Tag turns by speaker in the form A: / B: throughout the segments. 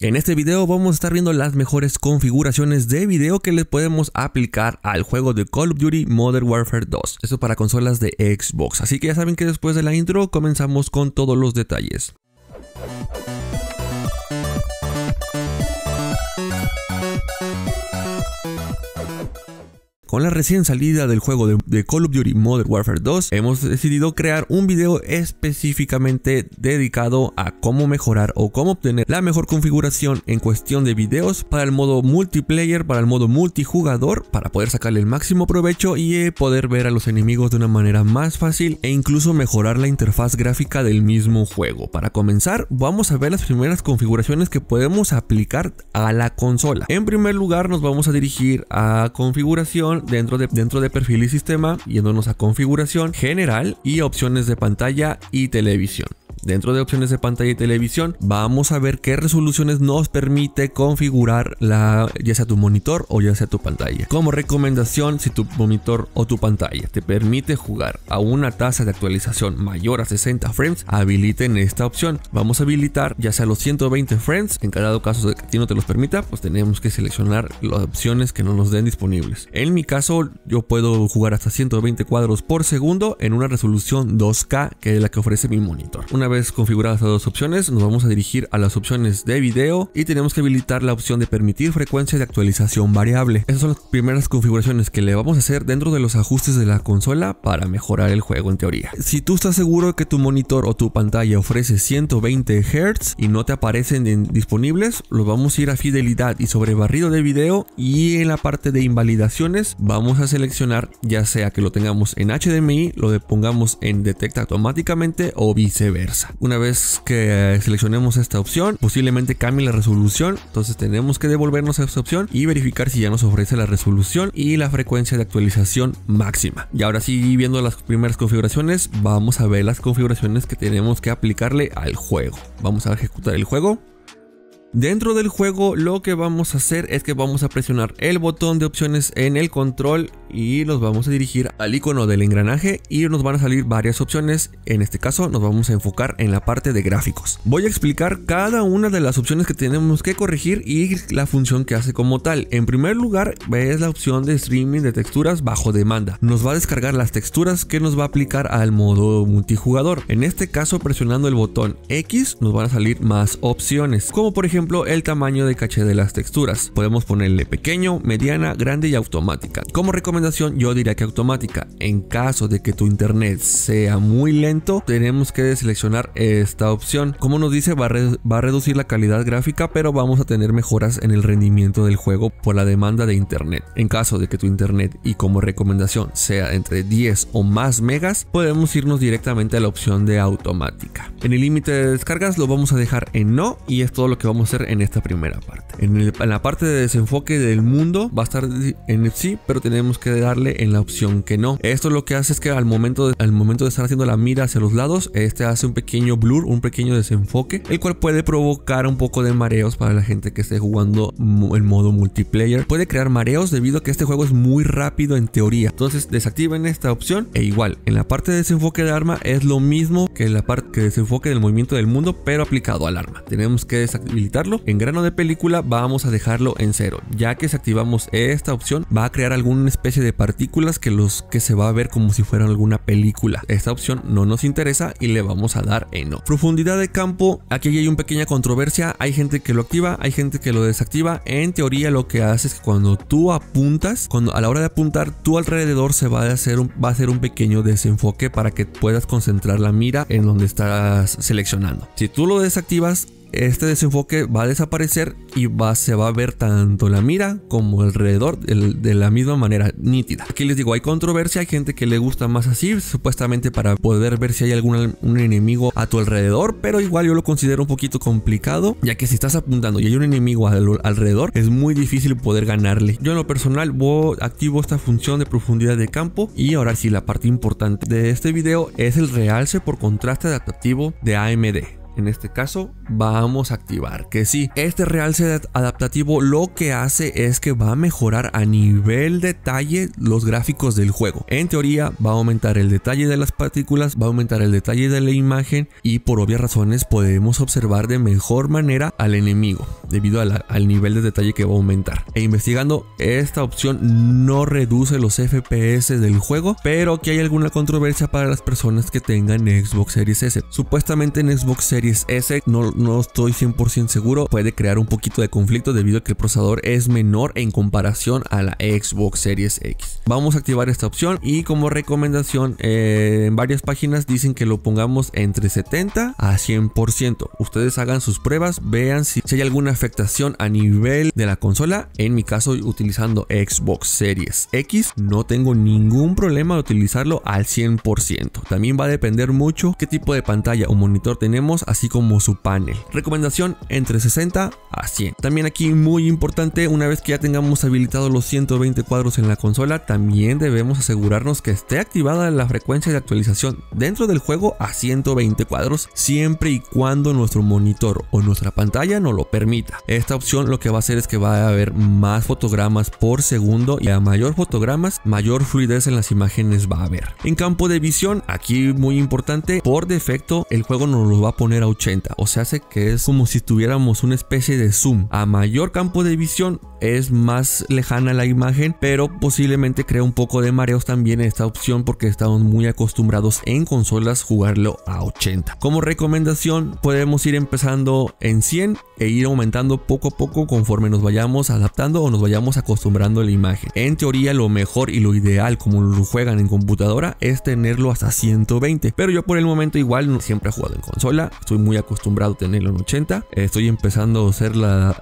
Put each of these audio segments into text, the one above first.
A: En este video vamos a estar viendo las mejores configuraciones de video que le podemos aplicar al juego de Call of Duty Modern Warfare 2. Esto para consolas de Xbox. Así que ya saben que después de la intro comenzamos con todos los detalles. Con la recién salida del juego de, Call of Duty Modern Warfare 2, hemos decidido crear un video específicamente dedicado a cómo mejorar o cómo obtener la mejor configuración en cuestión de videos para el modo multiplayer, para el modo multijugador, para poder sacarle el máximo provecho y eh, poder ver a los enemigos de una manera más fácil e incluso mejorar la interfaz gráfica del mismo juego. Para comenzar, vamos a ver las primeras configuraciones que podemos aplicar a la consola. En primer lugar, nos vamos a dirigir a configuración dentro de, perfil y sistema, yéndonos a configuración general y opciones de pantalla y televisión. Dentro de opciones de pantalla y televisión, vamos a ver qué resoluciones nos permite configurar la, ya sea tu monitor o ya sea tu pantalla. Como recomendación, si tu monitor o tu pantalla te permite jugar a una tasa de actualización mayor a 60 frames, habiliten esta opción. Vamos a habilitar ya sea los 120 frames, en cada caso de que a ti no te los permita, pues tenemos que seleccionar las opciones que no nos den disponibles. En mi caso, yo puedo jugar hasta 120 cuadros por segundo en una resolución 2K que es la que ofrece mi monitor. Una vez configuradas las dos opciones, nos vamos a dirigir a las opciones de video y tenemos que habilitar la opción de permitir frecuencia de actualización variable. Esas son las primeras configuraciones que le vamos a hacer dentro de los ajustes de la consola para mejorar el juego en teoría. Si tú estás seguro que tu monitor o tu pantalla ofrece 120 Hz y no te aparecen disponibles, los vamos a ir a fidelidad y sobre barrido de video y en la parte de invalidaciones vamos a seleccionar ya sea que lo tengamos en HDMI, lo pongamos en detecta automáticamente o viceversa. Una vez que eh, seleccionemos esta opción, posiblemente cambie la resolución, entonces tenemos que devolvernos a esta opción y verificar si ya nos ofrece la resolución y la frecuencia de actualización máxima. Y ahora sí, viendo las primeras configuraciones, vamos a ver las configuraciones que tenemos que aplicarle al juego. Vamos a ejecutar el juego. Dentro del juego lo que vamos a hacer es que vamos a presionar el botón de opciones en el control y nos vamos a dirigir al icono del engranaje y nos van a salir varias opciones. En este caso nos vamos a enfocar en la parte de gráficos. Voy a explicar cada una de las opciones que tenemos que corregir y la función que hace como tal. En primer lugar es la opción de streaming de texturas bajo demanda. Nos va a descargar las texturas que nos va a aplicar al modo multijugador. En este caso presionando el botón X nos van a salir más opciones, como por ejemplo el tamaño de caché de las texturas. Podemos ponerle pequeño, mediana, grande y automática. Como recomendación yo diría que automática. En caso de que tu internet sea muy lento, tenemos que seleccionar esta opción. Como nos dice, va a, reducir la calidad gráfica, pero vamos a tener mejoras en el rendimiento del juego por la demanda de internet. En caso de que tu internet y como recomendación sea entre 10 o más megas, podemos irnos directamente a la opción de automática. En el límite de descargas lo vamos a dejar en no y es todo lo que vamos a hacer en esta primera parte. En, la parte de desenfoque del mundo va a estar en sí, pero tenemos que que darle en la opción que no. Esto lo que hace es que al momento de, al momento de estar haciendo la mira hacia los lados, este hace un pequeño blur, un pequeño desenfoque, el cual puede provocar un poco de mareos para la gente que esté jugando en modo multiplayer. Puede crear mareos debido a que este juego es muy rápido en teoría. Entonces desactiven esta opción e igual, en la parte de desenfoque de arma es lo mismo que en la parte que desenfoque del movimiento del mundo, pero aplicado al arma. Tenemos que deshabilitarlo. En grano de película vamos a dejarlo en cero. Ya que si activamos esta opción va a crear alguna especie de partículas que los que se va a ver como si fuera alguna película. Esta opción no nos interesa y le vamos a dar en no. Profundidad de campo, aquí hay una pequeña controversia, hay gente que lo activa, hay gente que lo desactiva. En teoría lo que hace es que cuando tú apuntas, cuando a la hora de apuntar tu alrededor se va a hacer un, va a hacer un pequeño desenfoque para que puedas concentrar la mira en donde estás seleccionando. Si tú lo desactivas, este desenfoque va a desaparecer y se va a ver tanto la mira como alrededor de la misma manera nítida. Aquí les digo, hay controversia, hay gente que le gusta más así, supuestamente para poder ver si hay algún enemigo a tu alrededor, pero igual yo lo considero un poquito complicado, ya que si estás apuntando y hay un enemigo alrededor, es muy difícil poder ganarle. Yo en lo personal voy, activo esta función de profundidad de campo y ahora sí la parte importante de este video es el realce por contraste adaptativo de AMD. En este caso, vamos a activar que sí. Este realce adaptativo lo que hace es que va a mejorar a nivel detalle los gráficos del juego. En teoría, va a aumentar el detalle de las partículas, va a aumentar el detalle de la imagen y por obvias razones podemos observar de mejor manera al enemigo debido al nivel de detalle que va a aumentar. E investigando, esta opción no reduce los FPS del juego, pero que hay alguna controversia para las personas que tengan Xbox Series S. Supuestamente en Xbox Series Series no, estoy 100% seguro, puede crear un poquito de conflicto debido a que el procesador es menor en comparación a la Xbox Series X. Vamos a activar esta opción y como recomendación eh, en varias páginas dicen que lo pongamos entre 70 a 100%. Ustedes hagan sus pruebas, vean si, si hay alguna afectación a nivel de la consola. En mi caso utilizando Xbox Series X no tengo ningún problema de utilizarlo al 100%. También va a depender mucho qué tipo de pantalla o monitor tenemos, así como su panel. Recomendación entre 60 a 100. También aquí muy importante, una vez que ya tengamos habilitados los 120 cuadros en la consola, también debemos asegurarnos que esté activada la frecuencia de actualización dentro del juego a 120 cuadros, siempre y cuando nuestro monitor o nuestra pantalla no lo permita. Esta opción lo que va a hacer es que va a haber más fotogramas por segundo y a mayor fotogramas, mayor fluidez en las imágenes va a haber. En campo de visión, aquí muy importante, por defecto el juego nos lo va a poner 80, o sea hace que es como si tuviéramos una especie de zoom. A mayor campo de visión, es más lejana la imagen, pero posiblemente crea un poco de mareos también esta opción porque estamos muy acostumbrados en consolas jugarlo a 80. Como recomendación, podemos ir empezando en 100 e ir aumentando poco a poco conforme nos vayamos adaptando o nos vayamos acostumbrando a la imagen. En teoría, lo mejor y lo ideal como lo juegan en computadora es tenerlo hasta 120, pero yo por el momento igual no siempre he jugado en consola, estoy muy acostumbrado a tenerlo en 80, estoy empezando a hacer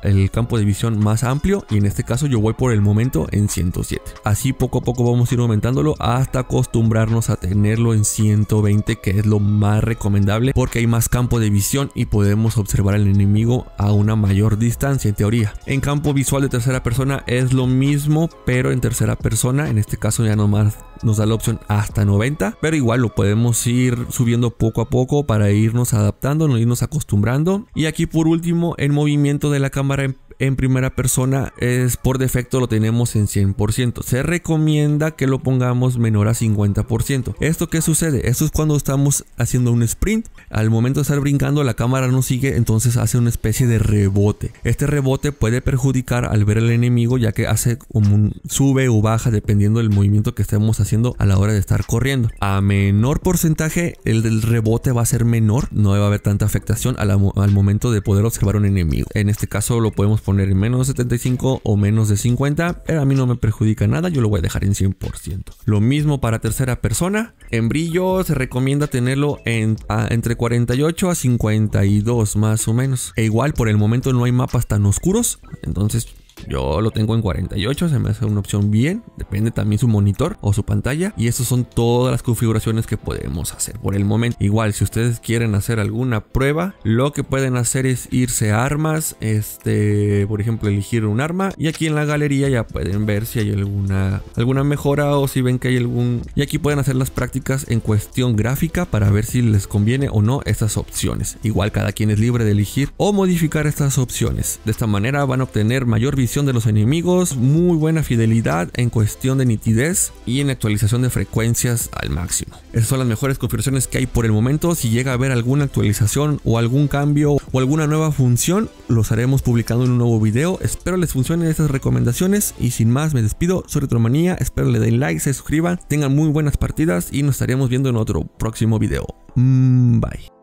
A: el campo de visión más amplio y en este caso yo voy por el momento en 107. Así poco a poco vamos a ir aumentándolo hasta acostumbrarnos a tenerlo en 120 que es lo más recomendable porque hay más campo de visión y podemos observar al enemigo a una mayor distancia en teoría. En campo visual de tercera persona es lo mismo pero en tercera persona en este caso ya nomás nos da la opción hasta 90, pero igual lo podemos ir subiendo poco a poco para irnos adaptando, irnos acostumbrando. Y aquí por último, el movimiento de la cámara en, en primera persona es por defecto lo tenemos en 100%. Se recomienda que lo pongamos menor a 50%. ¿Esto qué sucede? Esto es cuando estamos haciendo un sprint. Al momento de estar brincando la cámara no sigue, entonces hace una especie de rebote. Este rebote puede perjudicar al ver el enemigo ya que hace un sube o baja dependiendo del movimiento que estemos haciendo a la hora de estar corriendo. A menor porcentaje el del rebote va a ser menor, no va a haber tanta afectación al, al momento de poder observar un enemigo. En este caso lo podemos poner en menos 75 o menos de 50, pero eh, a mí no me perjudica nada, yo lo voy a dejar en 100%. Lo mismo para tercera persona, en brillo se recomienda tenerlo en, entre 48 a 52 más o menos. E igual por el momento no hay mapas tan oscuros, entonces yo lo tengo en 48, se me hace una opción bien. Depende también su monitor o su pantalla. Y esas son todas las configuraciones que podemos hacer por el momento. Igual, si ustedes quieren hacer alguna prueba, lo que pueden hacer es irse a armas. Este, por ejemplo, elegir un arma. Y aquí en la galería ya pueden ver si hay alguna, alguna mejora o si ven que hay algún... Y aquí pueden hacer las prácticas en cuestión gráfica para ver si les conviene o no estas opciones. Igual cada quien es libre de elegir o modificar estas opciones. De esta manera van a obtener mayor visión de los enemigos, muy buena fidelidad en cuestión de nitidez y en actualización de frecuencias al máximo. Esas son las mejores configuraciones que hay por el momento. Si llega a haber alguna actualización o algún cambio o alguna nueva función, los haremos publicando en un nuevo video. Espero les funcionen estas recomendaciones y sin más me despido. Soy Retromanía, espero le den like, se suscriban, tengan muy buenas partidas y nos estaremos viendo en otro próximo video. Mm, bye.